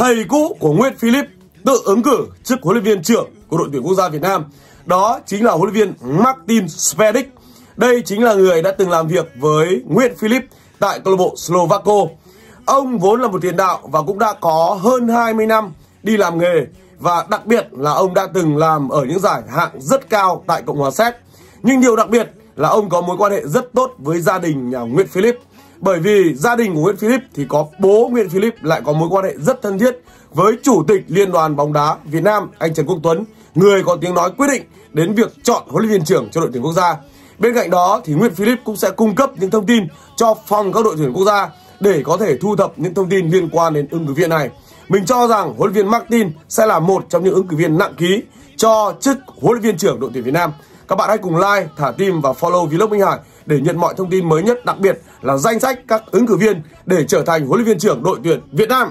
thầy cũ của Nguyễn Philip tự ứng cử chức huấn luyện viên trưởng của đội tuyển quốc gia Việt Nam. Đó chính là huấn luyện viên Martin Spedic. Đây chính là người đã từng làm việc với Nguyễn Philip tại câu lạc bộ Slovako. Ông vốn là một tiền đạo và cũng đã có hơn 20 năm đi làm nghề và đặc biệt là ông đã từng làm ở những giải hạng rất cao tại Cộng hòa Séc. Nhưng điều đặc biệt là ông có mối quan hệ rất tốt với gia đình nhà Nguyễn Philip bởi vì gia đình của Nguyễn Philip thì có bố Nguyễn Philip lại có mối quan hệ rất thân thiết với chủ tịch Liên đoàn bóng đá Việt Nam anh Trần Quốc Tuấn, người có tiếng nói quyết định đến việc chọn huấn luyện viên trưởng cho đội tuyển quốc gia. Bên cạnh đó thì Nguyễn Philip cũng sẽ cung cấp những thông tin cho phòng các đội tuyển quốc gia để có thể thu thập những thông tin liên quan đến ứng cử viên này. Mình cho rằng huấn luyện viên Martin sẽ là một trong những ứng cử viên nặng ký cho chức huấn luyện viên trưởng đội tuyển Việt Nam các bạn hãy cùng like, thả tim và follow Vlog Minh Hải để nhận mọi thông tin mới nhất, đặc biệt là danh sách các ứng cử viên để trở thành huấn luyện viên trưởng đội tuyển Việt Nam.